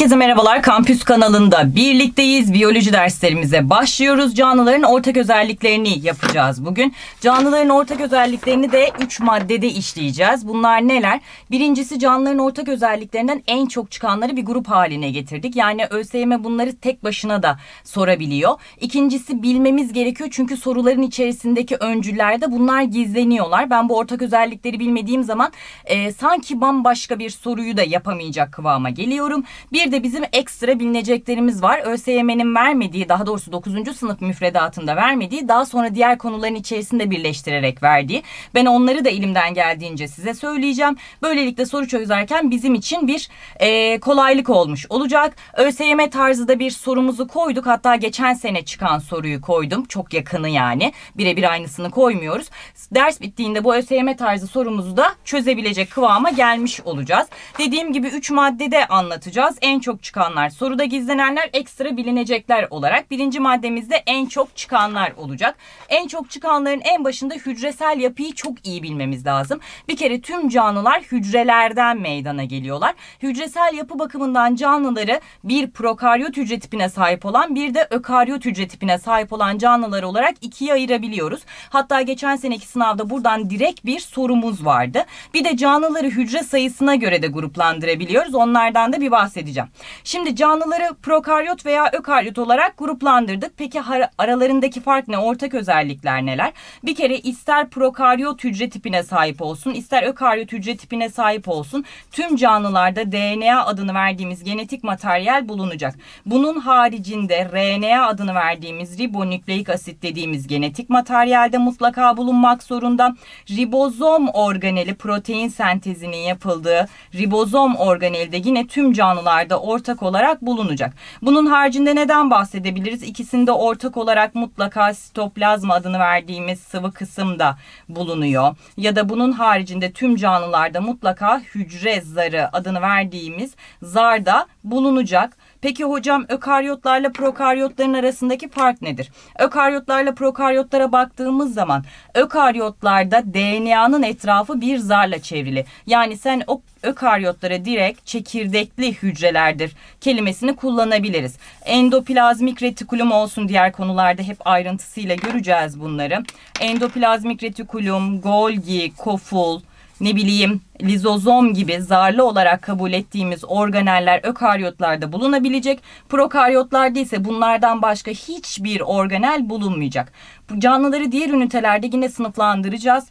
Herkese merhabalar. Kampüs kanalında birlikteyiz. Biyoloji derslerimize başlıyoruz. Canlıların ortak özelliklerini yapacağız bugün. Canlıların ortak özelliklerini de 3 maddede işleyeceğiz. Bunlar neler? Birincisi canlıların ortak özelliklerinden en çok çıkanları bir grup haline getirdik. Yani ÖSYM bunları tek başına da sorabiliyor. İkincisi bilmemiz gerekiyor. Çünkü soruların içerisindeki öncüllerde bunlar gizleniyorlar. Ben bu ortak özellikleri bilmediğim zaman e, sanki bambaşka bir soruyu da yapamayacak kıvama geliyorum. Bir de bizim ekstra bilineceklerimiz var. ÖSYM'nin vermediği daha doğrusu 9. sınıf müfredatında vermediği daha sonra diğer konuların içerisinde birleştirerek verdiği. Ben onları da elimden geldiğince size söyleyeceğim. Böylelikle soru çözerken bizim için bir e, kolaylık olmuş olacak. ÖSYM tarzı da bir sorumuzu koyduk. Hatta geçen sene çıkan soruyu koydum. Çok yakını yani. Birebir aynısını koymuyoruz. Ders bittiğinde bu ÖSYM tarzı sorumuzu da çözebilecek kıvama gelmiş olacağız. Dediğim gibi 3 maddede anlatacağız. En en çok çıkanlar, soruda gizlenenler ekstra bilinecekler olarak birinci maddemizde en çok çıkanlar olacak. En çok çıkanların en başında hücresel yapıyı çok iyi bilmemiz lazım. Bir kere tüm canlılar hücrelerden meydana geliyorlar. Hücresel yapı bakımından canlıları bir prokaryot hücre tipine sahip olan bir de ökaryot hücre tipine sahip olan canlılar olarak ikiye ayırabiliyoruz. Hatta geçen seneki sınavda buradan direkt bir sorumuz vardı. Bir de canlıları hücre sayısına göre de gruplandırabiliyoruz. Onlardan da bir bahsedeceğim. Şimdi canlıları prokaryot veya ökaryot olarak gruplandırdık. Peki aralarındaki fark ne? Ortak özellikler neler? Bir kere ister prokaryot hücre tipine sahip olsun, ister ökaryot hücre tipine sahip olsun. Tüm canlılarda DNA adını verdiğimiz genetik materyal bulunacak. Bunun haricinde RNA adını verdiğimiz ribonükleik asit dediğimiz genetik materyalde mutlaka bulunmak zorunda. Ribozom organeli protein sentezinin yapıldığı ribozom organeli de yine tüm canlılarda ortak olarak bulunacak. Bunun haricinde neden bahsedebiliriz? İkisinde ortak olarak mutlaka sitoplazma adını verdiğimiz sıvı kısım da bulunuyor. Ya da bunun haricinde tüm canlılarda mutlaka hücre zarı adını verdiğimiz zar da bulunacak. Peki hocam ökaryotlarla prokaryotların arasındaki fark nedir? Ökaryotlarla prokaryotlara baktığımız zaman ökaryotlarda DNA'nın etrafı bir zarla çevrili. Yani sen o ökaryotlara direkt çekirdekli hücrelerdir kelimesini kullanabiliriz. Endoplazmik retikulum olsun diğer konularda hep ayrıntısıyla göreceğiz bunları. Endoplazmik retikulum, Golgi, koful, ne bileyim lizozom gibi zarlı olarak kabul ettiğimiz organeller ökaryotlarda bulunabilecek. Prokaryotlarda ise bunlardan başka hiçbir organel bulunmayacak. Bu canlıları diğer ünitelerde yine sınıflandıracağız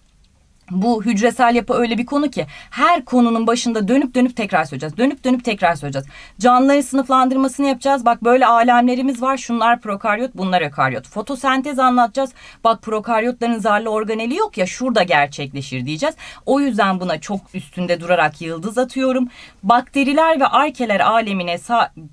bu hücresel yapı öyle bir konu ki her konunun başında dönüp dönüp tekrar söyleyeceğiz. Dönüp dönüp tekrar söyleyeceğiz. Canlıların sınıflandırmasını yapacağız. Bak böyle alemlerimiz var. Şunlar prokaryot, bunlar ökaryot. Fotosentez anlatacağız. Bak prokaryotların zarlı organeli yok ya şurada gerçekleşir diyeceğiz. O yüzden buna çok üstünde durarak yıldız atıyorum. Bakteriler ve arkeler alemine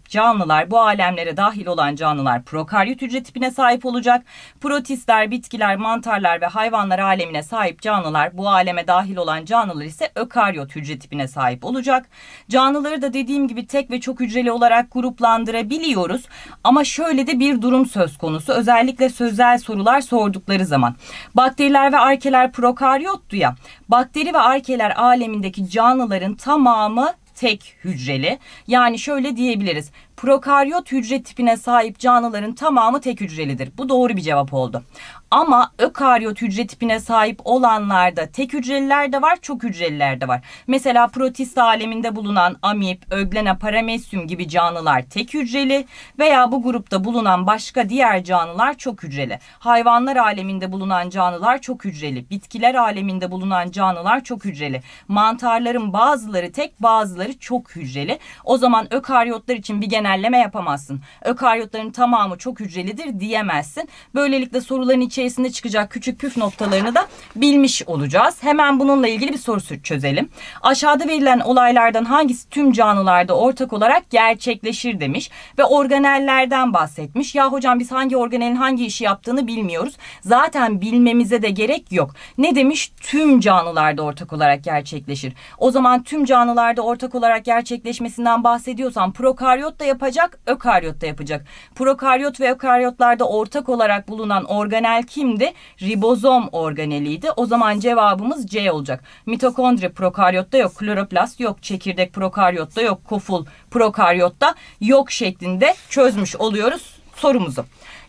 canlılar, bu alemlere dahil olan canlılar prokaryot hücre tipine sahip olacak. Protistler, bitkiler, mantarlar ve hayvanlar alemine sahip canlılar bu bu aleme dahil olan canlılar ise ökaryot hücre tipine sahip olacak. Canlıları da dediğim gibi tek ve çok hücreli olarak gruplandırabiliyoruz. Ama şöyle de bir durum söz konusu. Özellikle sözel sorular sordukları zaman. Bakteriler ve arkeler prokaryottu ya. Bakteri ve arkeler alemindeki canlıların tamamı tek hücreli. Yani şöyle diyebiliriz prokaryot hücre tipine sahip canlıların tamamı tek hücrelidir. Bu doğru bir cevap oldu. Ama ökaryot hücre tipine sahip olanlarda tek hücreliler de var, çok hücreliler de var. Mesela protist aleminde bulunan amip, öglena, paramesyum gibi canlılar tek hücreli veya bu grupta bulunan başka diğer canlılar çok hücreli. Hayvanlar aleminde bulunan canlılar çok hücreli. Bitkiler aleminde bulunan canlılar çok hücreli. Mantarların bazıları tek, bazıları çok hücreli. O zaman ökaryotlar için bir genel genelleme yapamazsın. Ökaryotların tamamı çok hücrelidir diyemezsin. Böylelikle soruların içerisinde çıkacak küçük püf noktalarını da bilmiş olacağız. Hemen bununla ilgili bir soru çözelim. Aşağıda verilen olaylardan hangisi tüm canlılarda ortak olarak gerçekleşir demiş ve organellerden bahsetmiş. Ya hocam biz hangi organelin hangi işi yaptığını bilmiyoruz. Zaten bilmemize de gerek yok. Ne demiş? Tüm canlılarda ortak olarak gerçekleşir. O zaman tüm canlılarda ortak olarak gerçekleşmesinden bahsediyorsan prokaryot da yapabilirsin yapacak, ökaryotta yapacak. Prokaryot ve ökaryotlarda ortak olarak bulunan organel kimdi? Ribozom organeliydi. O zaman cevabımız C olacak. Mitokondri prokaryotta yok, kloroplast yok, çekirdek prokaryotta yok, koful prokaryotta yok şeklinde çözmüş oluyoruz sorumuzu.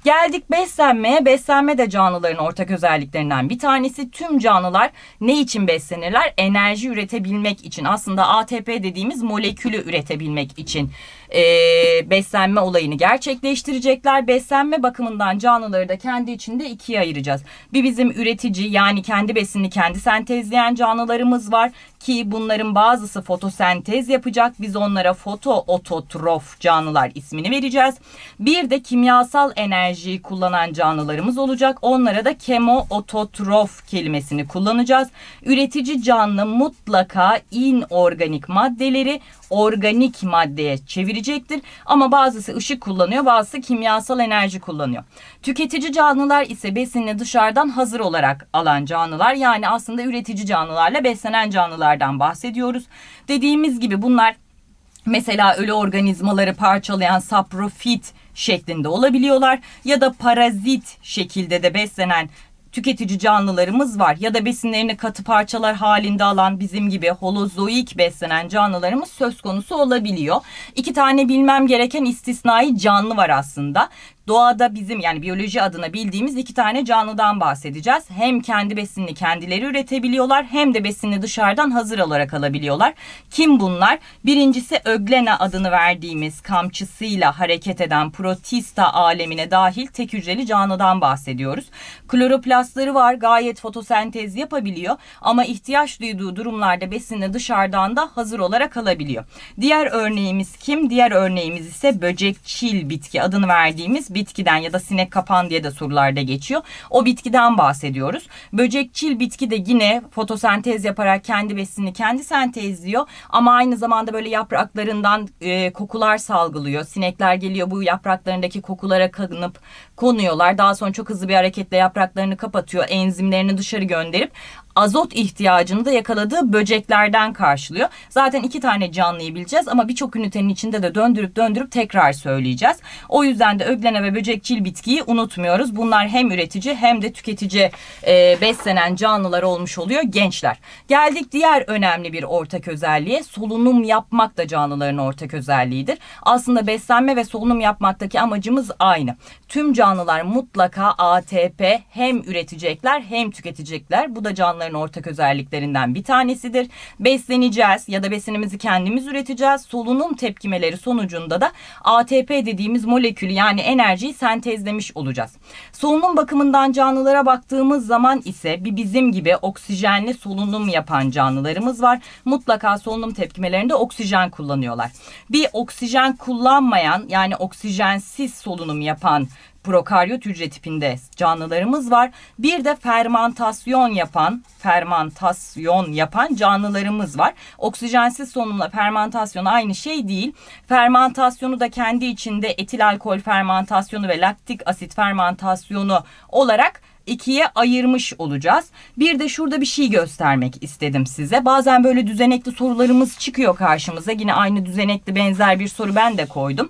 Geldik beslenmeye. Beslenme de canlıların ortak özelliklerinden bir tanesi. Tüm canlılar ne için beslenirler? Enerji üretebilmek için. Aslında ATP dediğimiz molekülü üretebilmek için e, beslenme olayını gerçekleştirecekler. Beslenme bakımından canlıları da kendi içinde ikiye ayıracağız. Bir bizim üretici yani kendi besini kendi sentezleyen canlılarımız var ki bunların bazısı fotosentez yapacak. Biz onlara fotoototrof canlılar ismini vereceğiz. Bir de kimyasal enerjiyi kullanan canlılarımız olacak. Onlara da kemoototrof kelimesini kullanacağız. Üretici canlı mutlaka inorganik maddeleri organik maddeye çevirecek verecektir. Ama bazısı ışık kullanıyor, bazısı kimyasal enerji kullanıyor. Tüketici canlılar ise besinini dışarıdan hazır olarak alan canlılar. Yani aslında üretici canlılarla beslenen canlılardan bahsediyoruz. Dediğimiz gibi bunlar mesela ölü organizmaları parçalayan saprofit şeklinde olabiliyorlar ya da parazit şekilde de beslenen tüketici canlılarımız var ya da besinlerini katı parçalar halinde alan bizim gibi holozoik beslenen canlılarımız söz konusu olabiliyor. İki tane bilmem gereken istisnai canlı var aslında. Doğada bizim yani biyoloji adına bildiğimiz iki tane canlıdan bahsedeceğiz. Hem kendi besinini kendileri üretebiliyorlar hem de besini dışarıdan hazır olarak alabiliyorlar. Kim bunlar? Birincisi öglena adını verdiğimiz kamçısıyla hareket eden protista alemine dahil tek hücreli canlıdan bahsediyoruz. Kloroplastları var gayet fotosentez yapabiliyor ama ihtiyaç duyduğu durumlarda besini dışarıdan da hazır olarak alabiliyor. Diğer örneğimiz kim? Diğer örneğimiz ise böcekçil bitki adını verdiğimiz bitkiden ya da sinek kapan diye de sorularda geçiyor. O bitkiden bahsediyoruz. Böcekçil bitki de yine fotosentez yaparak kendi besini kendi sentezliyor ama aynı zamanda böyle yapraklarından e, kokular salgılıyor. Sinekler geliyor bu yapraklarındaki kokulara kanıp konuyorlar. Daha sonra çok hızlı bir hareketle yapraklarını kapatıyor. Enzimlerini dışarı gönderip azot ihtiyacını da yakaladığı böceklerden karşılıyor. Zaten iki tane canlıyı bileceğiz ama birçok ünitenin içinde de döndürüp döndürüp tekrar söyleyeceğiz. O yüzden de öglene ve böcekçil bitkiyi unutmuyoruz. Bunlar hem üretici hem de tüketici e, beslenen canlılar olmuş oluyor gençler. Geldik diğer önemli bir ortak özelliğe. Solunum yapmak da canlıların ortak özelliğidir. Aslında beslenme ve solunum yapmaktaki amacımız aynı tüm canlılar mutlaka ATP hem üretecekler hem tüketecekler. Bu da canlıların ortak özelliklerinden bir tanesidir. Besleneceğiz ya da besinimizi kendimiz üreteceğiz. Solunum tepkimeleri sonucunda da ATP dediğimiz molekül yani enerjiyi sentezlemiş olacağız. Solunum bakımından canlılara baktığımız zaman ise bir bizim gibi oksijenli solunum yapan canlılarımız var. Mutlaka solunum tepkimelerinde oksijen kullanıyorlar. Bir oksijen kullanmayan yani oksijensiz solunum yapan prokaryot hücre tipinde canlılarımız var. Bir de fermantasyon yapan, fermantasyon yapan canlılarımız var. Oksijensiz solunumla fermantasyon aynı şey değil. Fermantasyonu da kendi içinde etil alkol fermantasyonu ve laktik asit fermantasyonu olarak ikiye ayırmış olacağız. Bir de şurada bir şey göstermek istedim size. Bazen böyle düzenekli sorularımız çıkıyor karşımıza. Yine aynı düzenekli benzer bir soru ben de koydum.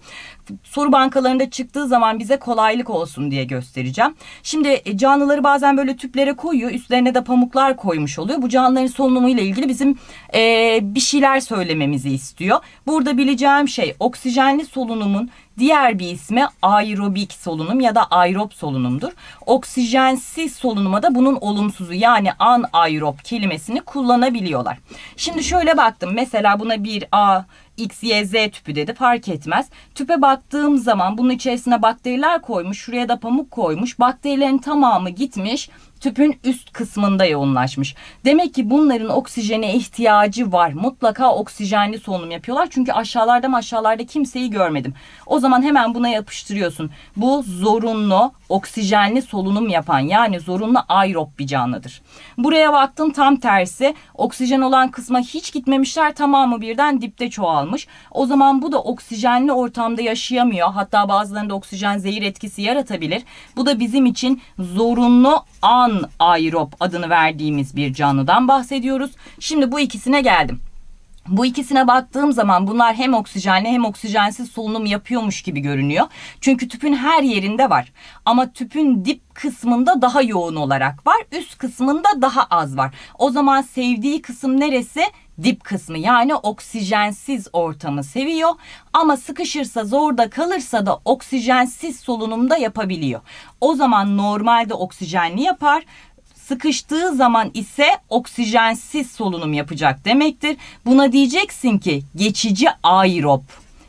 Soru bankalarında çıktığı zaman bize kolaylık olsun diye göstereceğim. Şimdi e, canlıları bazen böyle tüplere koyuyor. Üstlerine de pamuklar koymuş oluyor. Bu canlıların solunumuyla ilgili bizim e, bir şeyler söylememizi istiyor. Burada bileceğim şey oksijenli solunumun Diğer bir ismi aerobik solunum ya da aerob solunumdur. Oksijensiz solunuma da bunun olumsuzu yani anaerob kelimesini kullanabiliyorlar. Şimdi şöyle baktım. Mesela buna bir A X, Y, Z tüpü dedi fark etmez. Tüpe baktığım zaman bunun içerisine bakteriler koymuş. Şuraya da pamuk koymuş. Bakterilerin tamamı gitmiş tüpün üst kısmında yoğunlaşmış. Demek ki bunların oksijene ihtiyacı var. Mutlaka oksijenli solunum yapıyorlar. Çünkü aşağılarda aşağılarda kimseyi görmedim. O zaman hemen buna yapıştırıyorsun. Bu zorunlu oksijenli solunum yapan yani zorunlu aerob bir canlıdır. Buraya baktın tam tersi. Oksijen olan kısma hiç gitmemişler. Tamamı birden dipte çoğalmış. O zaman bu da oksijenli ortamda yaşayamıyor. Hatta bazılarında oksijen zehir etkisi yaratabilir. Bu da bizim için zorunlu an Pan aerob adını verdiğimiz bir canlıdan bahsediyoruz. Şimdi bu ikisine geldim. Bu ikisine baktığım zaman bunlar hem oksijenli hem oksijensiz solunum yapıyormuş gibi görünüyor. Çünkü tüpün her yerinde var. Ama tüpün dip kısmında daha yoğun olarak var. Üst kısmında daha az var. O zaman sevdiği kısım neresi? dip kısmı yani oksijensiz ortamı seviyor ama sıkışırsa zorda kalırsa da oksijensiz solunumda yapabiliyor. O zaman normalde oksijenli yapar sıkıştığı zaman ise oksijensiz solunum yapacak demektir. Buna diyeceksin ki geçici aerob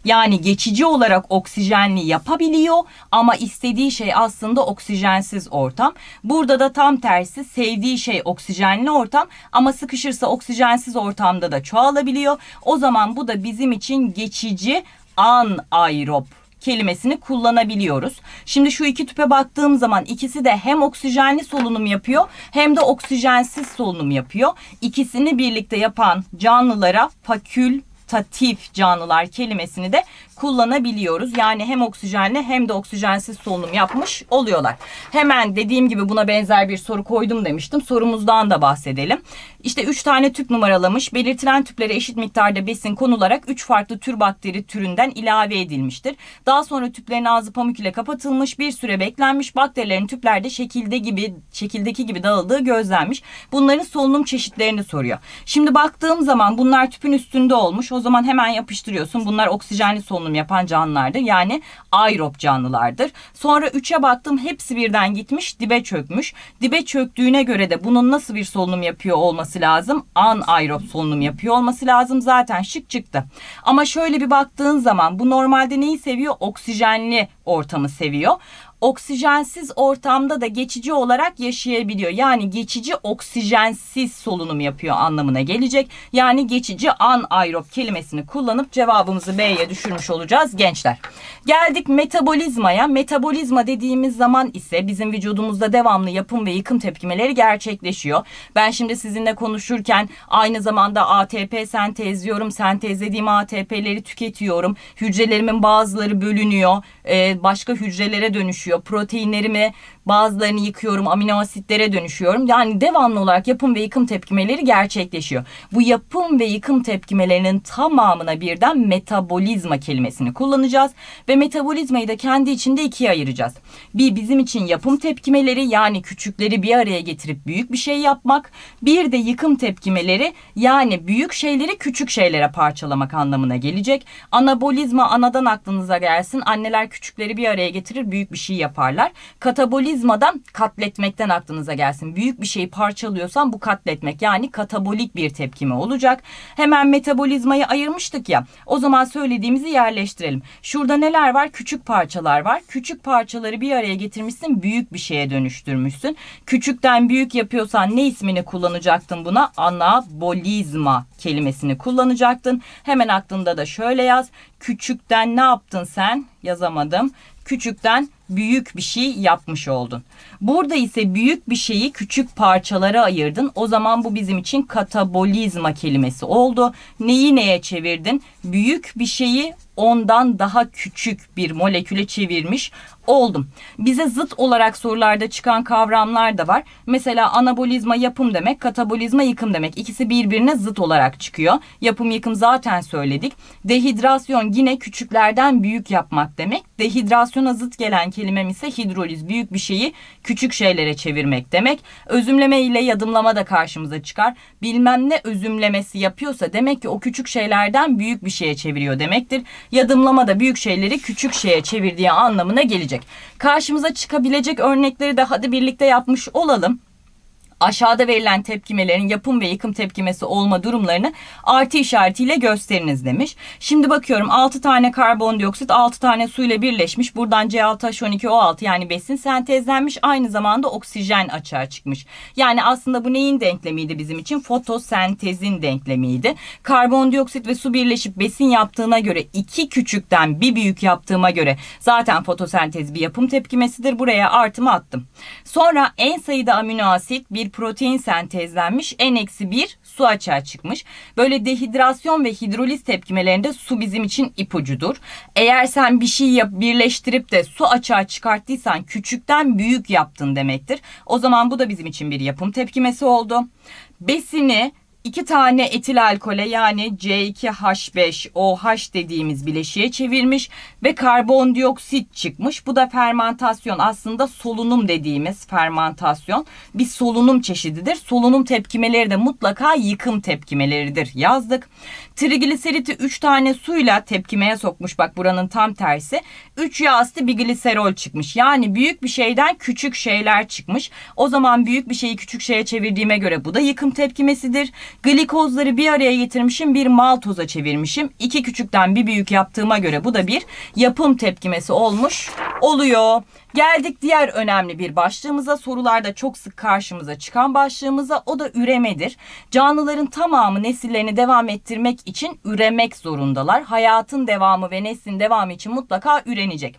yani geçici olarak oksijenli yapabiliyor ama istediği şey aslında oksijensiz ortam. Burada da tam tersi sevdiği şey oksijenli ortam ama sıkışırsa oksijensiz ortamda da çoğalabiliyor. O zaman bu da bizim için geçici anaerob kelimesini kullanabiliyoruz. Şimdi şu iki tüpe baktığım zaman ikisi de hem oksijenli solunum yapıyor hem de oksijensiz solunum yapıyor. İkisini birlikte yapan canlılara fakül vegetatif canlılar kelimesini de kullanabiliyoruz. Yani hem oksijenli hem de oksijensiz solunum yapmış oluyorlar. Hemen dediğim gibi buna benzer bir soru koydum demiştim. Sorumuzdan da bahsedelim. İşte 3 tane tüp numaralamış. Belirtilen tüplere eşit miktarda besin konularak 3 farklı tür bakteri türünden ilave edilmiştir. Daha sonra tüplerin ağzı pamuk ile kapatılmış. Bir süre beklenmiş. Bakterilerin tüplerde şekilde gibi şekildeki gibi dağıldığı gözlenmiş. Bunların solunum çeşitlerini soruyor. Şimdi baktığım zaman bunlar tüpün üstünde olmuş. O zaman hemen yapıştırıyorsun. Bunlar oksijenli solunum solunum yapan canlılardır. Yani aerob canlılardır. Sonra 3'e baktım hepsi birden gitmiş dibe çökmüş. Dibe çöktüğüne göre de bunun nasıl bir solunum yapıyor olması lazım? Anaerob solunum yapıyor olması lazım. Zaten şık çıktı. Ama şöyle bir baktığın zaman bu normalde neyi seviyor? Oksijenli ortamı seviyor oksijensiz ortamda da geçici olarak yaşayabiliyor. Yani geçici oksijensiz solunum yapıyor anlamına gelecek. Yani geçici anaerob kelimesini kullanıp cevabımızı B'ye düşürmüş olacağız gençler. Geldik metabolizmaya. Metabolizma dediğimiz zaman ise bizim vücudumuzda devamlı yapım ve yıkım tepkimeleri gerçekleşiyor. Ben şimdi sizinle konuşurken aynı zamanda ATP sentezliyorum. Sentezlediğim ATP'leri tüketiyorum. Hücrelerimin bazıları bölünüyor. Ee, başka hücrelere dönüşüyor oluşuyor. Proteinlerimi Bazılarını yıkıyorum, amino asitlere dönüşüyorum. Yani devamlı olarak yapım ve yıkım tepkimeleri gerçekleşiyor. Bu yapım ve yıkım tepkimelerinin tamamına birden metabolizma kelimesini kullanacağız ve metabolizmayı da kendi içinde ikiye ayıracağız. Bir bizim için yapım tepkimeleri yani küçükleri bir araya getirip büyük bir şey yapmak, bir de yıkım tepkimeleri yani büyük şeyleri küçük şeylere parçalamak anlamına gelecek. Anabolizma anadan aklınıza gelsin. Anneler küçükleri bir araya getirir, büyük bir şey yaparlar. Katabolizma Katalizmadan katletmekten aklınıza gelsin. Büyük bir şeyi parçalıyorsan bu katletmek yani katabolik bir tepkime olacak. Hemen metabolizmayı ayırmıştık ya o zaman söylediğimizi yerleştirelim. Şurada neler var? Küçük parçalar var. Küçük parçaları bir araya getirmişsin büyük bir şeye dönüştürmüşsün. Küçükten büyük yapıyorsan ne ismini kullanacaktın buna? Anabolizma kelimesini kullanacaktın. Hemen aklında da şöyle yaz. Küçükten ne yaptın sen? Yazamadım. Küçükten büyük bir şey yapmış oldun. Burada ise büyük bir şeyi küçük parçalara ayırdın. O zaman bu bizim için katabolizma kelimesi oldu. Neyi neye çevirdin? Büyük bir şeyi ondan daha küçük bir moleküle çevirmiş oldum. Bize zıt olarak sorularda çıkan kavramlar da var. Mesela anabolizma yapım demek, katabolizma yıkım demek. İkisi birbirine zıt olarak çıkıyor. Yapım yıkım zaten söyledik. Dehidrasyon yine küçüklerden büyük yapmak demek. Dehidrasyona zıt gelen kelimem ise hidroliz. Büyük bir şeyi küçük şeylere çevirmek demek. Özümleme ile yadımlama da karşımıza çıkar. Bilmem ne özümlemesi yapıyorsa demek ki o küçük şeylerden büyük bir şeye çeviriyor demektir. Yadımlama da büyük şeyleri küçük şeye çevirdiği anlamına gelecek. Karşımıza çıkabilecek örnekleri de hadi birlikte yapmış olalım aşağıda verilen tepkimelerin yapım ve yıkım tepkimesi olma durumlarını artı işaretiyle gösteriniz demiş. Şimdi bakıyorum 6 tane karbondioksit 6 tane suyla birleşmiş. Buradan C6H12O6 yani besin sentezlenmiş. Aynı zamanda oksijen açığa çıkmış. Yani aslında bu neyin denklemiydi bizim için? Fotosentezin denklemiydi. Karbondioksit ve su birleşip besin yaptığına göre iki küçükten bir büyük yaptığıma göre zaten fotosentez bir yapım tepkimesidir. Buraya artımı attım. Sonra en sayıda amino asit bir bir protein sentezlenmiş. N-1 su açığa çıkmış. Böyle dehidrasyon ve hidroliz tepkimelerinde su bizim için ipucudur. Eğer sen bir şey yap, birleştirip de su açığa çıkarttıysan küçükten büyük yaptın demektir. O zaman bu da bizim için bir yapım tepkimesi oldu. Besini iki tane etil alkole yani C2H5OH dediğimiz bileşiğe çevirmiş ve karbondioksit çıkmış. Bu da fermentasyon aslında solunum dediğimiz fermentasyon bir solunum çeşididir. Solunum tepkimeleri de mutlaka yıkım tepkimeleridir yazdık. Trigliseriti 3 tane suyla tepkimeye sokmuş. Bak buranın tam tersi. 3 yağ asitli bir gliserol çıkmış. Yani büyük bir şeyden küçük şeyler çıkmış. O zaman büyük bir şeyi küçük şeye çevirdiğime göre bu da yıkım tepkimesidir. Glikozları bir araya getirmişim bir maltoza çevirmişim. İki küçükten bir büyük yaptığıma göre bu da bir yapım tepkimesi olmuş oluyor. Geldik diğer önemli bir başlığımıza. Sorularda çok sık karşımıza çıkan başlığımıza o da üremedir. Canlıların tamamı nesillerini devam ettirmek için üremek zorundalar. Hayatın devamı ve neslin devamı için mutlaka ürenecek.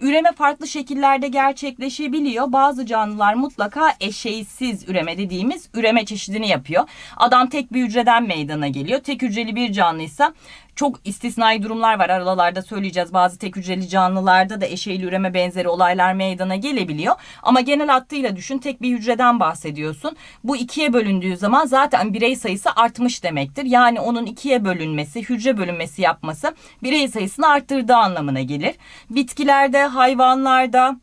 Üreme farklı şekillerde gerçekleşebiliyor. Bazı canlılar mutlaka eşeysiz üreme dediğimiz üreme çeşidini yapıyor. Adam tek bir hücreden meydana geliyor. Tek hücreli bir canlıysa çok istisnai durumlar var aralarda söyleyeceğiz. Bazı tek hücreli canlılarda da eşeğil üreme benzeri olaylar meydana gelebiliyor. Ama genel hattıyla düşün tek bir hücreden bahsediyorsun. Bu ikiye bölündüğü zaman zaten birey sayısı artmış demektir. Yani onun ikiye bölünmesi, hücre bölünmesi yapması birey sayısını arttırdığı anlamına gelir. Bitkilerde, hayvanlarda,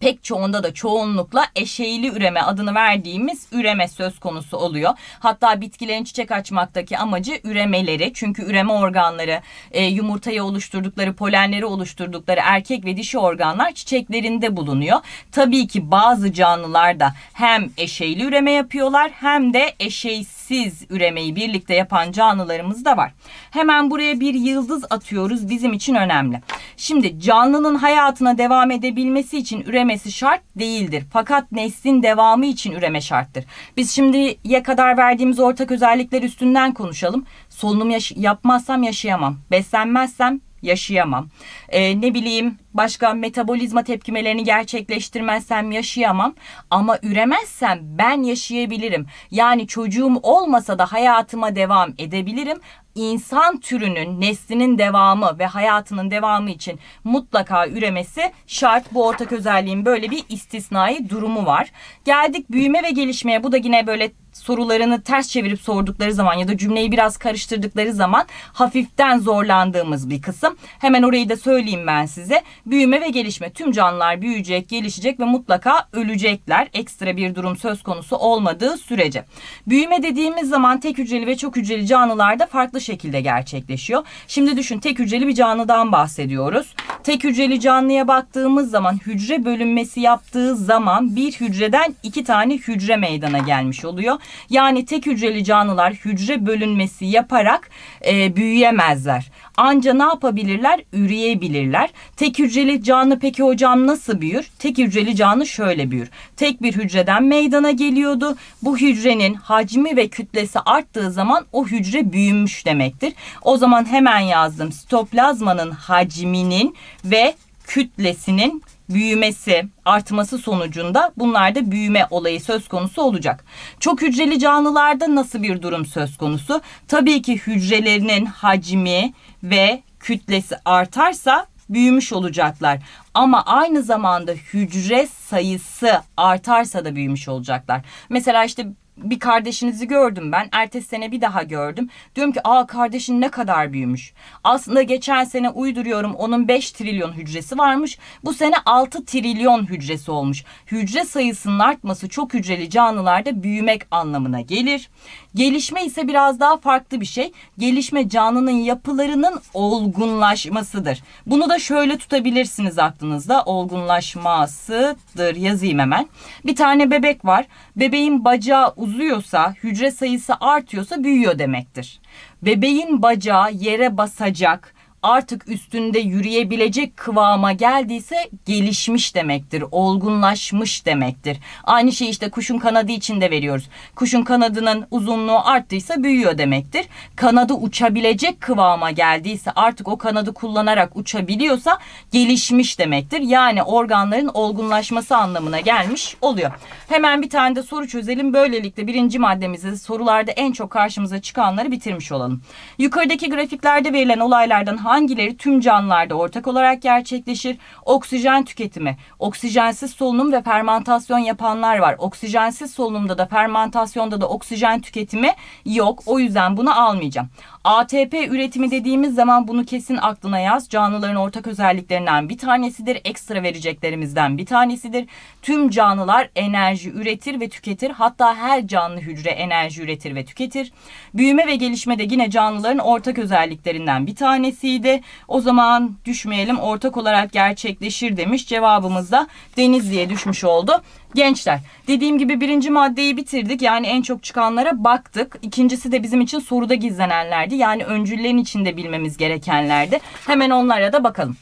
pek çoğunda da çoğunlukla eşeğili üreme adını verdiğimiz üreme söz konusu oluyor. Hatta bitkilerin çiçek açmaktaki amacı üremeleri. Çünkü üreme organları e, yumurtayı oluşturdukları, polenleri oluşturdukları erkek ve dişi organlar çiçeklerinde bulunuyor. Tabii ki bazı canlılar da hem eşeğili üreme yapıyorlar hem de eşeysiz üremeyi birlikte yapan canlılarımız da var. Hemen buraya bir yıldız atıyoruz bizim için önemli. Şimdi canlının hayatına devam edebilmesi için üreme üremesi şart değildir. Fakat neslin devamı için üreme şarttır. Biz şimdiye kadar verdiğimiz ortak özellikler üstünden konuşalım. Solunum yaş- yapmazsam yaşayamam. Beslenmezsem yaşayamam. Ee, ne bileyim başka metabolizma tepkimelerini gerçekleştirmezsem yaşayamam ama üremezsem ben yaşayabilirim. Yani çocuğum olmasa da hayatıma devam edebilirim. İnsan türünün neslinin devamı ve hayatının devamı için mutlaka üremesi şart. Bu ortak özelliğin böyle bir istisnai durumu var. Geldik büyüme ve gelişmeye. Bu da yine böyle sorularını ters çevirip sordukları zaman ya da cümleyi biraz karıştırdıkları zaman hafiften zorlandığımız bir kısım. Hemen orayı da söyleyeyim ben size büyüme ve gelişme. Tüm canlılar büyüyecek, gelişecek ve mutlaka ölecekler. Ekstra bir durum söz konusu olmadığı sürece. Büyüme dediğimiz zaman tek hücreli ve çok hücreli canlılarda farklı şekilde gerçekleşiyor. Şimdi düşün tek hücreli bir canlıdan bahsediyoruz. Tek hücreli canlıya baktığımız zaman hücre bölünmesi yaptığı zaman bir hücreden iki tane hücre meydana gelmiş oluyor. Yani tek hücreli canlılar hücre bölünmesi yaparak e, büyüyemezler. Anca ne yapabilirler? Üreyebilirler. Tek hücre hücreli canlı peki hocam nasıl büyür? Tek hücreli canlı şöyle büyür. Tek bir hücreden meydana geliyordu. Bu hücrenin hacmi ve kütlesi arttığı zaman o hücre büyümüş demektir. O zaman hemen yazdım. Sitoplazmanın hacminin ve kütlesinin büyümesi, artması sonucunda bunlarda büyüme olayı söz konusu olacak. Çok hücreli canlılarda nasıl bir durum söz konusu? Tabii ki hücrelerinin hacmi ve kütlesi artarsa büyümüş olacaklar. Ama aynı zamanda hücre sayısı artarsa da büyümüş olacaklar. Mesela işte bir kardeşinizi gördüm ben. Ertesi sene bir daha gördüm. Diyorum ki aa kardeşin ne kadar büyümüş. Aslında geçen sene uyduruyorum onun 5 trilyon hücresi varmış. Bu sene 6 trilyon hücresi olmuş. Hücre sayısının artması çok hücreli canlılarda büyümek anlamına gelir. Gelişme ise biraz daha farklı bir şey. Gelişme canlının yapılarının olgunlaşmasıdır. Bunu da şöyle tutabilirsiniz aklınızda baktığınızda olgunlaşmasıdır. Yazayım hemen. Bir tane bebek var. Bebeğin bacağı uzuyorsa, hücre sayısı artıyorsa büyüyor demektir. Bebeğin bacağı yere basacak, artık üstünde yürüyebilecek kıvama geldiyse gelişmiş demektir, olgunlaşmış demektir. Aynı şey işte kuşun kanadı için de veriyoruz. Kuşun kanadının uzunluğu arttıysa büyüyor demektir. Kanadı uçabilecek kıvama geldiyse artık o kanadı kullanarak uçabiliyorsa gelişmiş demektir. Yani organların olgunlaşması anlamına gelmiş oluyor. Hemen bir tane de soru çözelim. Böylelikle birinci maddemizi sorularda en çok karşımıza çıkanları bitirmiş olalım. Yukarıdaki grafiklerde verilen olaylardan hangileri tüm canlılarda ortak olarak gerçekleşir? Oksijen tüketimi, oksijensiz solunum ve fermentasyon yapanlar var. Oksijensiz solunumda da fermentasyonda da oksijen tüketimi yok. O yüzden bunu almayacağım. ATP üretimi dediğimiz zaman bunu kesin aklına yaz. Canlıların ortak özelliklerinden bir tanesidir. Ekstra vereceklerimizden bir tanesidir. Tüm canlılar enerji üretir ve tüketir. Hatta her canlı hücre enerji üretir ve tüketir. Büyüme ve gelişme de yine canlıların ortak özelliklerinden bir tanesiydi. O zaman düşmeyelim ortak olarak gerçekleşir demiş. Cevabımız da deniz diye düşmüş oldu. Gençler dediğim gibi birinci maddeyi bitirdik yani en çok çıkanlara baktık. İkincisi de bizim için soruda gizlenenlerdi yani öncüllerin içinde bilmemiz gerekenlerdi. Hemen onlara da bakalım.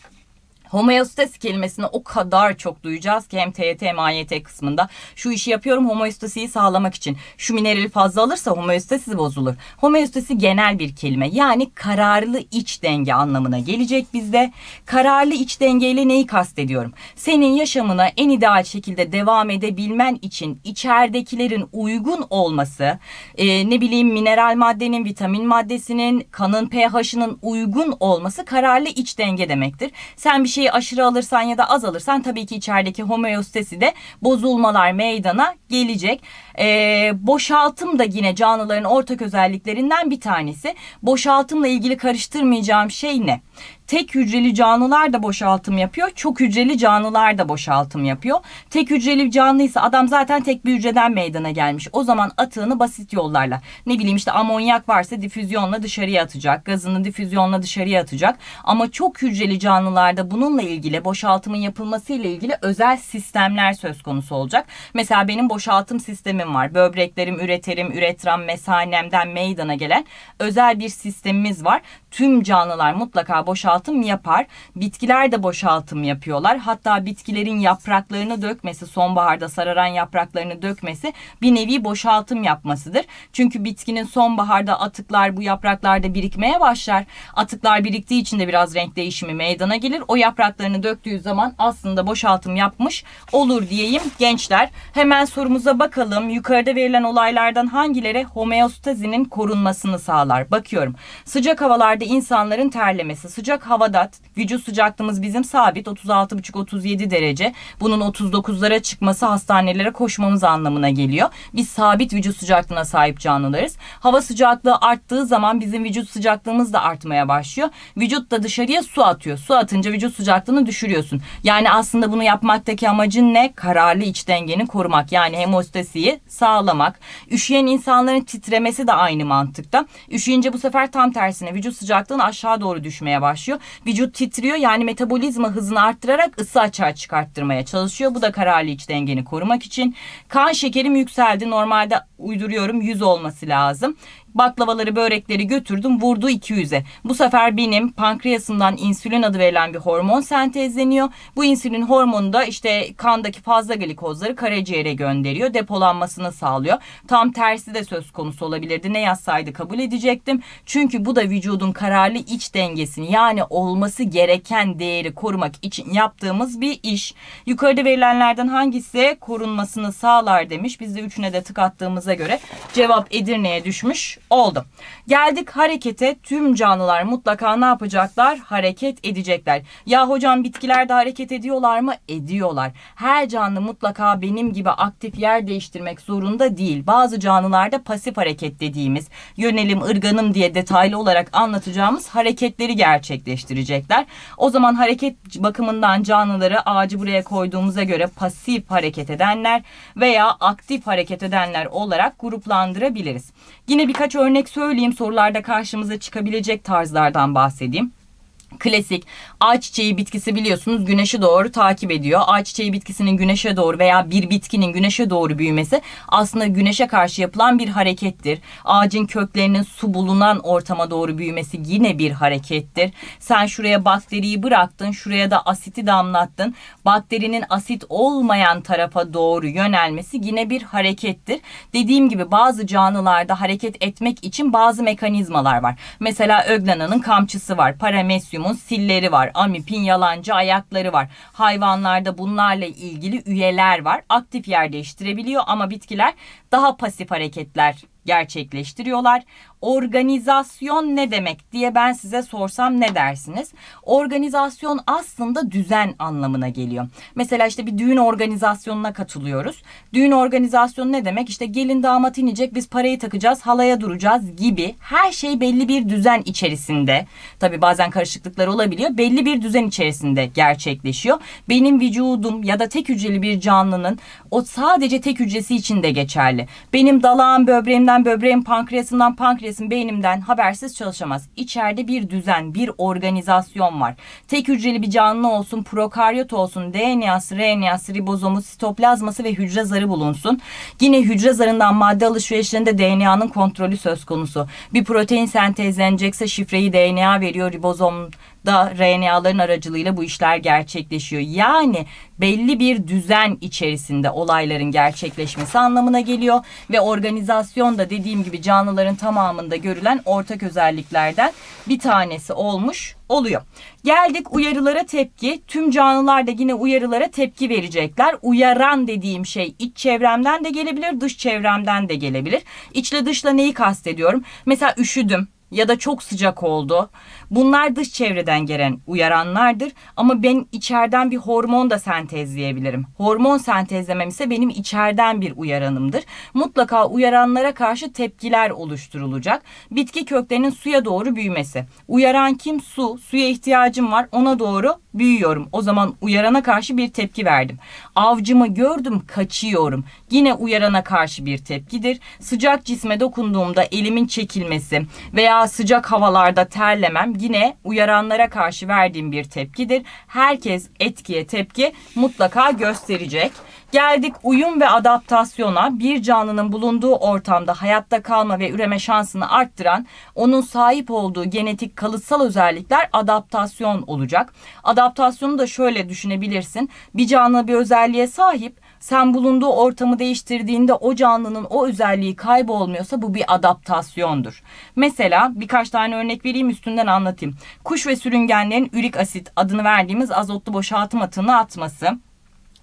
Homeostasi kelimesini o kadar çok duyacağız ki hem TYT hem AYT kısmında. Şu işi yapıyorum homeostasiyi sağlamak için. Şu minerali fazla alırsa homeostasi bozulur. Homeostasi genel bir kelime. Yani kararlı iç denge anlamına gelecek bizde. Kararlı iç dengeyle neyi kastediyorum? Senin yaşamına en ideal şekilde devam edebilmen için içeridekilerin uygun olması, e, ne bileyim mineral maddenin, vitamin maddesinin, kanın pH'ının uygun olması kararlı iç denge demektir. Sen bir şey şeyi aşırı alırsan ya da az alırsan tabii ki içerideki homeostesi de bozulmalar meydana gelecek. E, boşaltım da yine canlıların ortak özelliklerinden bir tanesi. Boşaltımla ilgili karıştırmayacağım şey ne? Tek hücreli canlılar da boşaltım yapıyor. Çok hücreli canlılar da boşaltım yapıyor. Tek hücreli canlıysa adam zaten tek bir hücreden meydana gelmiş. O zaman atığını basit yollarla. Ne bileyim işte amonyak varsa difüzyonla dışarıya atacak. Gazını difüzyonla dışarıya atacak. Ama çok hücreli canlılarda bununla ilgili boşaltımın yapılmasıyla ilgili özel sistemler söz konusu olacak. Mesela benim boşaltım sistemim sistem var. Böbreklerim, üreterim, üretram, mesanemden meydana gelen özel bir sistemimiz var. Tüm canlılar mutlaka boşaltım yapar. Bitkiler de boşaltım yapıyorlar. Hatta bitkilerin yapraklarını dökmesi, sonbaharda sararan yapraklarını dökmesi bir nevi boşaltım yapmasıdır. Çünkü bitkinin sonbaharda atıklar bu yapraklarda birikmeye başlar. Atıklar biriktiği için de biraz renk değişimi meydana gelir. O yapraklarını döktüğü zaman aslında boşaltım yapmış olur diyeyim gençler. Hemen sorumuza bakalım yukarıda verilen olaylardan hangileri homeostazinin korunmasını sağlar? Bakıyorum. Sıcak havalarda insanların terlemesi. Sıcak havada vücut sıcaklığımız bizim sabit 36,5-37 derece. Bunun 39'lara çıkması hastanelere koşmamız anlamına geliyor. Biz sabit vücut sıcaklığına sahip canlılarız. Hava sıcaklığı arttığı zaman bizim vücut sıcaklığımız da artmaya başlıyor. Vücut da dışarıya su atıyor. Su atınca vücut sıcaklığını düşürüyorsun. Yani aslında bunu yapmaktaki amacın ne? Kararlı iç dengeni korumak. Yani hemostasiyi sağlamak. Üşüyen insanların titremesi de aynı mantıkta. Üşüyünce bu sefer tam tersine vücut sıcaklığının aşağı doğru düşmeye başlıyor. Vücut titriyor yani metabolizma hızını arttırarak ısı açığa çıkarttırmaya çalışıyor. Bu da kararlı iç dengeni korumak için. Kan şekerim yükseldi. Normalde uyduruyorum 100 olması lazım. Baklavaları, börekleri götürdüm vurdu 200'e. Bu sefer benim pankreasımdan insülin adı verilen bir hormon sentezleniyor. Bu insülin hormonu da işte kandaki fazla glikozları karaciğere gönderiyor. Depolanmasını sağlıyor. Tam tersi de söz konusu olabilirdi. Ne yazsaydı kabul edecektim. Çünkü bu da vücudun kararlı iç dengesini yani olması gereken değeri korumak için yaptığımız bir iş. Yukarıda verilenlerden hangisi korunmasını sağlar demiş. Biz de üçüne de tık attığımıza göre cevap Edirne'ye düşmüş oldu. Geldik harekete tüm canlılar mutlaka ne yapacaklar? Hareket edecekler. Ya hocam bitkiler de hareket ediyorlar mı? Ediyorlar. Her canlı mutlaka benim gibi aktif yer değiştirmek zorunda değil. Bazı canlılarda pasif hareket dediğimiz yönelim, ırganım diye detaylı olarak anlatacağımız hareketleri gerçekleştirecekler. O zaman hareket bakımından canlıları ağacı buraya koyduğumuza göre pasif hareket edenler veya aktif hareket edenler olarak gruplandırabiliriz. Yine birkaç örnek söyleyeyim sorularda karşımıza çıkabilecek tarzlardan bahsedeyim klasik ağaç çiçeği bitkisi biliyorsunuz güneşe doğru takip ediyor. Ağaç çiçeği bitkisinin güneşe doğru veya bir bitkinin güneşe doğru büyümesi aslında güneşe karşı yapılan bir harekettir. Ağacın köklerinin su bulunan ortama doğru büyümesi yine bir harekettir. Sen şuraya bakteriyi bıraktın, şuraya da asiti damlattın. Bakterinin asit olmayan tarafa doğru yönelmesi yine bir harekettir. Dediğim gibi bazı canlılarda hareket etmek için bazı mekanizmalar var. Mesela öglananın kamçısı var, paramesyum Konsorsiyumun silleri var. Amip'in yalancı ayakları var. Hayvanlarda bunlarla ilgili üyeler var. Aktif yer değiştirebiliyor ama bitkiler daha pasif hareketler gerçekleştiriyorlar. Organizasyon ne demek diye ben size sorsam ne dersiniz? Organizasyon aslında düzen anlamına geliyor. Mesela işte bir düğün organizasyonuna katılıyoruz. Düğün organizasyonu ne demek? İşte gelin damat inecek biz parayı takacağız halaya duracağız gibi her şey belli bir düzen içerisinde. Tabi bazen karışıklıklar olabiliyor. Belli bir düzen içerisinde gerçekleşiyor. Benim vücudum ya da tek hücreli bir canlının o sadece tek hücresi için de geçerli. Benim dalağım böbreğimden böbreğim pankreasından pankreas hücresim beynimden habersiz çalışamaz. İçeride bir düzen, bir organizasyon var. Tek hücreli bir canlı olsun, prokaryot olsun, DNA'sı, RNA'sı, ribozomu, sitoplazması ve hücre zarı bulunsun. Yine hücre zarından madde alışverişinde DNA'nın kontrolü söz konusu. Bir protein sentezlenecekse şifreyi DNA veriyor, ribozom da RNA'ların aracılığıyla bu işler gerçekleşiyor. Yani belli bir düzen içerisinde olayların gerçekleşmesi anlamına geliyor ve organizasyon da dediğim gibi canlıların tamamında görülen ortak özelliklerden bir tanesi olmuş oluyor. Geldik uyarılara tepki. Tüm canlılar da yine uyarılara tepki verecekler. Uyaran dediğim şey iç çevremden de gelebilir, dış çevremden de gelebilir. İçle dışla neyi kastediyorum? Mesela üşüdüm ya da çok sıcak oldu Bunlar dış çevreden gelen uyaranlardır ama ben içeriden bir hormon da sentezleyebilirim. Hormon sentezlemem ise benim içeriden bir uyaranımdır. Mutlaka uyaranlara karşı tepkiler oluşturulacak. Bitki köklerinin suya doğru büyümesi. Uyaran kim? Su. Suya ihtiyacım var. Ona doğru büyüyorum. O zaman uyarana karşı bir tepki verdim. Avcımı gördüm, kaçıyorum. Yine uyarana karşı bir tepkidir. Sıcak cisme dokunduğumda elimin çekilmesi veya sıcak havalarda terlemem yine uyaranlara karşı verdiğim bir tepkidir. Herkes etkiye tepki mutlaka gösterecek. Geldik uyum ve adaptasyona. Bir canlının bulunduğu ortamda hayatta kalma ve üreme şansını arttıran onun sahip olduğu genetik kalıtsal özellikler adaptasyon olacak. Adaptasyonu da şöyle düşünebilirsin. Bir canlı bir özelliğe sahip sen bulunduğu ortamı değiştirdiğinde o canlının o özelliği kaybolmuyorsa bu bir adaptasyondur. Mesela birkaç tane örnek vereyim üstünden anlatayım. Kuş ve sürüngenlerin ürik asit adını verdiğimiz azotlu boşaltım atını atması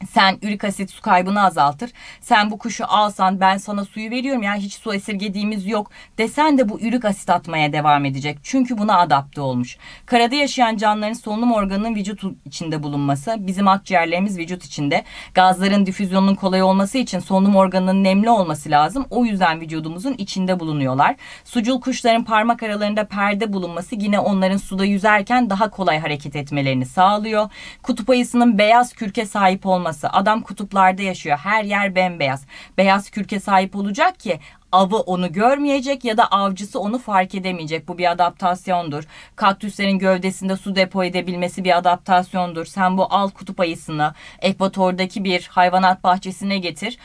sen ürik asit su kaybını azaltır. Sen bu kuşu alsan ben sana suyu veriyorum yani hiç su esirgediğimiz yok desen de bu ürik asit atmaya devam edecek. Çünkü buna adapte olmuş. Karada yaşayan canlıların solunum organının vücut içinde bulunması, bizim akciğerlerimiz vücut içinde. Gazların difüzyonunun kolay olması için solunum organının nemli olması lazım. O yüzden vücudumuzun içinde bulunuyorlar. Sucul kuşların parmak aralarında perde bulunması yine onların suda yüzerken daha kolay hareket etmelerini sağlıyor. Kutup ayısının beyaz kürke sahip olması olması. Adam kutuplarda yaşıyor. Her yer bembeyaz. Beyaz kürke sahip olacak ki avı onu görmeyecek ya da avcısı onu fark edemeyecek. Bu bir adaptasyondur. Kaktüslerin gövdesinde su depo edebilmesi bir adaptasyondur. Sen bu al kutup ayısını ekvatordaki bir hayvanat bahçesine getir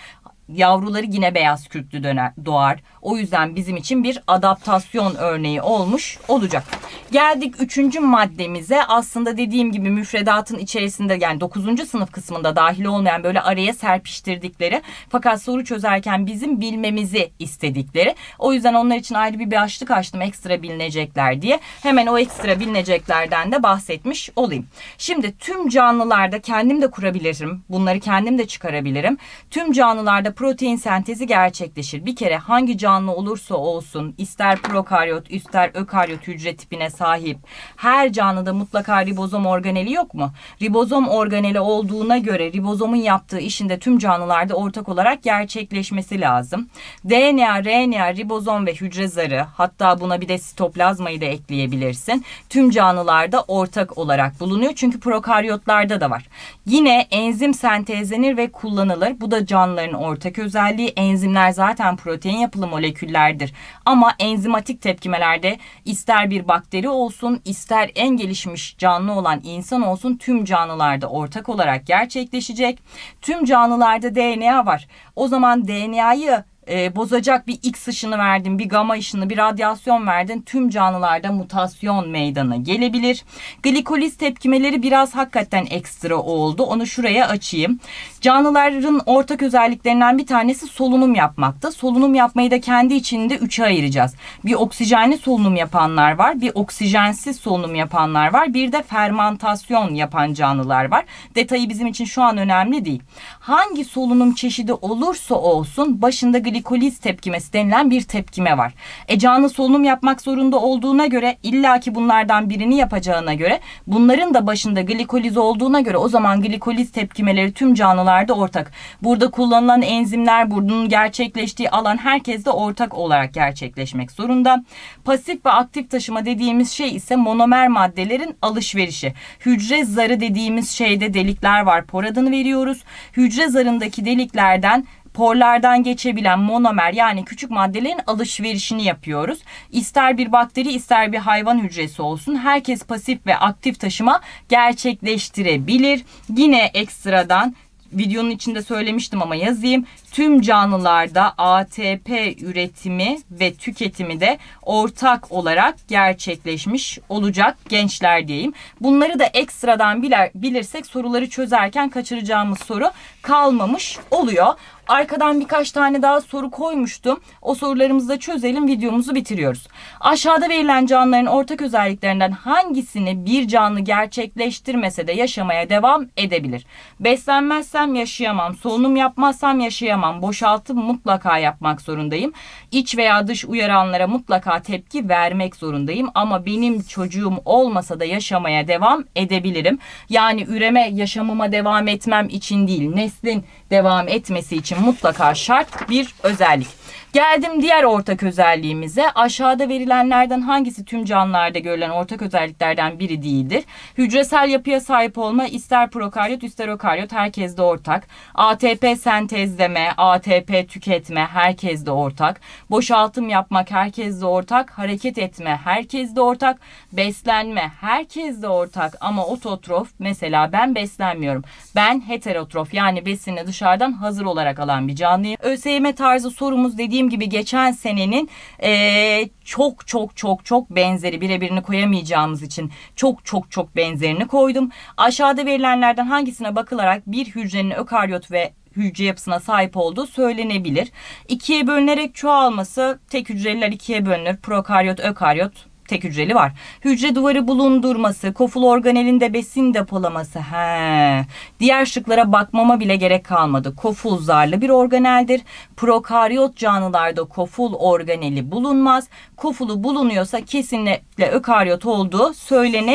yavruları yine beyaz kürklü döner, doğar. O yüzden bizim için bir adaptasyon örneği olmuş olacak. Geldik üçüncü maddemize. Aslında dediğim gibi müfredatın içerisinde yani dokuzuncu sınıf kısmında dahil olmayan böyle araya serpiştirdikleri fakat soru çözerken bizim bilmemizi istedikleri. O yüzden onlar için ayrı bir başlık açtım ekstra bilinecekler diye. Hemen o ekstra bilineceklerden de bahsetmiş olayım. Şimdi tüm canlılarda kendim de kurabilirim. Bunları kendim de çıkarabilirim. Tüm canlılarda protein sentezi gerçekleşir. Bir kere hangi canlı olursa olsun ister prokaryot ister ökaryot hücre tipine sahip her canlıda mutlaka ribozom organeli yok mu? Ribozom organeli olduğuna göre ribozomun yaptığı işin de tüm canlılarda ortak olarak gerçekleşmesi lazım. DNA, RNA, ribozom ve hücre zarı hatta buna bir de sitoplazmayı da ekleyebilirsin. Tüm canlılarda ortak olarak bulunuyor çünkü prokaryotlarda da var. Yine enzim sentezlenir ve kullanılır. Bu da canlıların ortak özelliği. Enzimler zaten protein yapılı moleküllerdir. Ama enzimatik tepkimelerde ister bir bakteri bitkileri olsun, ister en gelişmiş canlı olan insan olsun tüm canlılarda ortak olarak gerçekleşecek. Tüm canlılarda DNA var. O zaman DNA'yı e, bozacak bir X ışını verdin, bir gamma ışını, bir radyasyon verdin. Tüm canlılarda mutasyon meydana gelebilir. Glikoliz tepkimeleri biraz hakikaten ekstra oldu. Onu şuraya açayım. Canlıların ortak özelliklerinden bir tanesi solunum yapmakta. Solunum yapmayı da kendi içinde üçe ayıracağız. Bir oksijenli solunum yapanlar var, bir oksijensiz solunum yapanlar var, bir de fermantasyon yapan canlılar var. Detayı bizim için şu an önemli değil. Hangi solunum çeşidi olursa olsun başında glikoliz glikoliz tepkimesi denilen bir tepkime var. E canlı solunum yapmak zorunda olduğuna göre illaki bunlardan birini yapacağına göre bunların da başında glikoliz olduğuna göre o zaman glikoliz tepkimeleri tüm canlılarda ortak. Burada kullanılan enzimler bunun gerçekleştiği alan herkes de ortak olarak gerçekleşmek zorunda. Pasif ve aktif taşıma dediğimiz şey ise monomer maddelerin alışverişi. Hücre zarı dediğimiz şeyde delikler var. Por adını veriyoruz. Hücre zarındaki deliklerden porlardan geçebilen monomer yani küçük maddelerin alışverişini yapıyoruz. İster bir bakteri ister bir hayvan hücresi olsun herkes pasif ve aktif taşıma gerçekleştirebilir. Yine ekstradan videonun içinde söylemiştim ama yazayım. Tüm canlılarda ATP üretimi ve tüketimi de ortak olarak gerçekleşmiş olacak gençler diyeyim. Bunları da ekstradan bilir, bilirsek soruları çözerken kaçıracağımız soru kalmamış oluyor. Arkadan birkaç tane daha soru koymuştum. O sorularımızı da çözelim videomuzu bitiriyoruz. Aşağıda verilen canlıların ortak özelliklerinden hangisini bir canlı gerçekleştirmese de yaşamaya devam edebilir? Beslenmezsem yaşayamam, solunum yapmazsam yaşayamam zaman boşaltım mutlaka yapmak zorundayım. İç veya dış uyaranlara mutlaka tepki vermek zorundayım. Ama benim çocuğum olmasa da yaşamaya devam edebilirim. Yani üreme yaşamıma devam etmem için değil neslin devam etmesi için mutlaka şart bir özellik. Geldim diğer ortak özelliğimize. Aşağıda verilenlerden hangisi tüm canlılarda görülen ortak özelliklerden biri değildir? Hücresel yapıya sahip olma ister prokaryot ister ökaryot herkeste ortak. ATP sentezleme, ATP tüketme herkeste ortak. Boşaltım yapmak herkeste ortak. Hareket etme herkeste ortak. Beslenme herkeste ortak ama ototrof mesela ben beslenmiyorum. Ben heterotrof yani besini dışarıdan hazır olarak alan bir canlıyım. ÖSYM tarzı sorumuz dediğim dediğim gibi geçen senenin e, çok çok çok çok benzeri birebirini koyamayacağımız için çok çok çok benzerini koydum. Aşağıda verilenlerden hangisine bakılarak bir hücrenin ökaryot ve hücre yapısına sahip olduğu söylenebilir. İkiye bölünerek çoğalması tek hücreler ikiye bölünür. Prokaryot, ökaryot tek hücreli var. Hücre duvarı bulundurması, koful organelinde besin depolaması. He. Diğer şıklara bakmama bile gerek kalmadı. Koful zarlı bir organeldir. Prokaryot canlılarda koful organeli bulunmaz. Kofulu bulunuyorsa kesinlikle ökaryot olduğu söylenebilir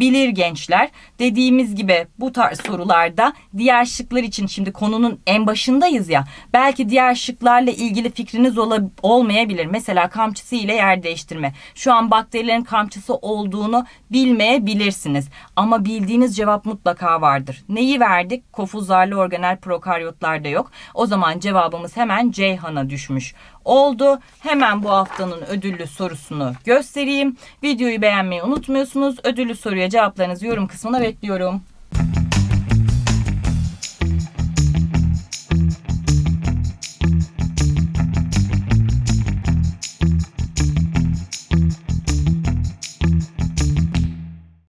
bilir gençler. Dediğimiz gibi bu tarz sorularda diğer şıklar için şimdi konunun en başındayız ya. Belki diğer şıklarla ilgili fikriniz ola, olmayabilir. Mesela kamçısı ile yer değiştirme. Şu an bakterilerin kamçısı olduğunu bilmeyebilirsiniz. Ama bildiğiniz cevap mutlaka vardır. Neyi verdik? Kofuzlarlı organel prokaryotlarda yok. O zaman cevabımız hemen Ceyhan'a düşmüş oldu. Hemen bu haftanın ödüllü sorusunu göstereyim. Videoyu beğenmeyi unutmuyorsunuz. Ödüllü soruya cevaplarınızı yorum kısmına bekliyorum.